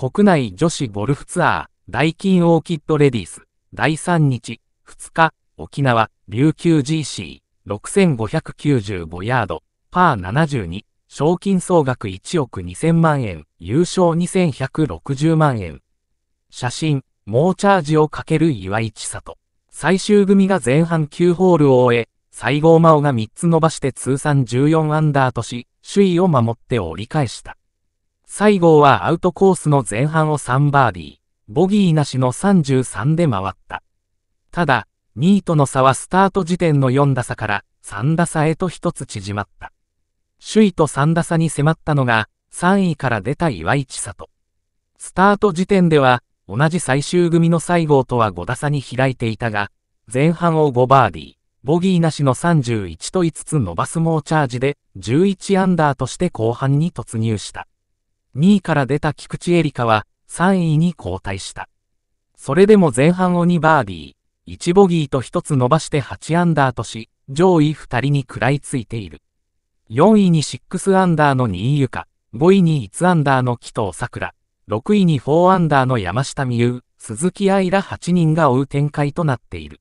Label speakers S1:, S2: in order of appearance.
S1: 国内女子ゴルフツアー、ダイキンオーキッドレディース、第3日、2日、沖縄、琉球 GC、6595ヤード、パー72、賞金総額1億2000万円、優勝2160万円。写真、猛チャージをかける岩井千里。最終組が前半9ホールを終え、西郷真央が3つ伸ばして通算14アンダーとし、首位を守って折り返した。西郷はアウトコースの前半を3バーディー、ボギーなしの33で回った。ただ、2位との差はスタート時点の4打差から3打差へと一つ縮まった。首位と3打差に迫ったのが、3位から出た岩井千里。スタート時点では、同じ最終組の西郷とは5打差に開いていたが、前半を5バーディー、ボギーなしの31と5つ伸ばす猛チャージで、11アンダーとして後半に突入した。2位から出た菊池エリカは3位に後退した。それでも前半を2バーディー、1ボギーと1つ伸ばして8アンダーとし、上位2人に食らいついている。4位に6アンダーの2位ゆか、5位に1アンダーの木藤桜、6位に4アンダーの山下美優、鈴木愛ら8人が追う展開となっている。